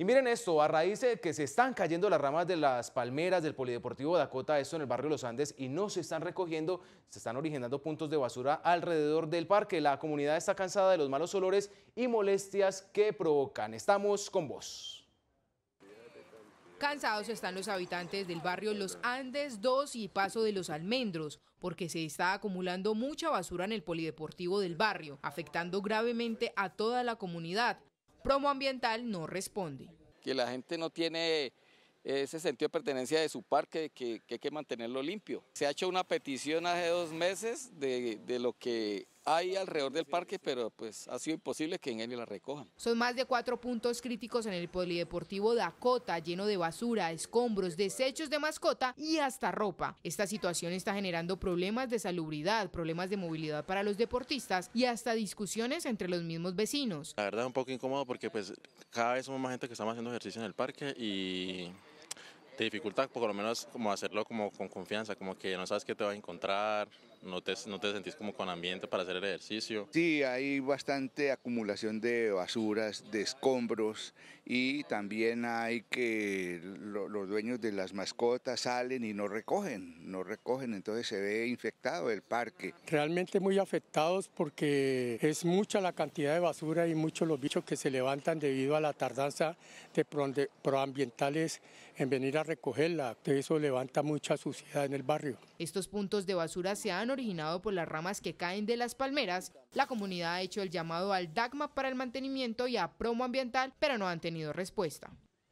Y miren esto, a raíz de que se están cayendo las ramas de las palmeras del Polideportivo Dakota, esto en el barrio Los Andes, y no se están recogiendo, se están originando puntos de basura alrededor del parque. La comunidad está cansada de los malos olores y molestias que provocan. Estamos con vos. Cansados están los habitantes del barrio Los Andes 2 y Paso de los Almendros, porque se está acumulando mucha basura en el polideportivo del barrio, afectando gravemente a toda la comunidad. Promo Ambiental no responde. Que la gente no tiene ese sentido de pertenencia de su parque, que, hay que mantenerlo limpio. Se ha hecho una petición hace dos meses de lo que hay alrededor del parque, pero pues ha sido imposible que en él la recojan. Son más de cuatro puntos críticos en el polideportivo Dakota, lleno de basura, escombros, desechos de mascota y hasta ropa. Esta situación está generando problemas de salubridad, problemas de movilidad para los deportistas y hasta discusiones entre los mismos vecinos. La verdad es un poco incómodo porque pues cada vez somos más gente que estamos haciendo ejercicio en el parque y te dificulta por lo menos como hacerlo como con confianza, como que no sabes qué te vas a encontrar, no te, no te sentís como con ambiente para hacer el ejercicio. Sí, hay bastante acumulación de basuras, de escombros y también hay que los dueños de las mascotas salen y no recogen, no recogen, entonces se ve infectado el parque. Realmente muy afectados porque es mucha la cantidad de basura y muchos los bichos que se levantan debido a la tardanza de proambientales en venir a recogerla. Eso levanta mucha suciedad en el barrio. Estos puntos de basura se han originado por las ramas que caen de las palmeras, la comunidad ha hecho el llamado al DACMA para el mantenimiento y a promo ambiental, pero no han tenido respuesta.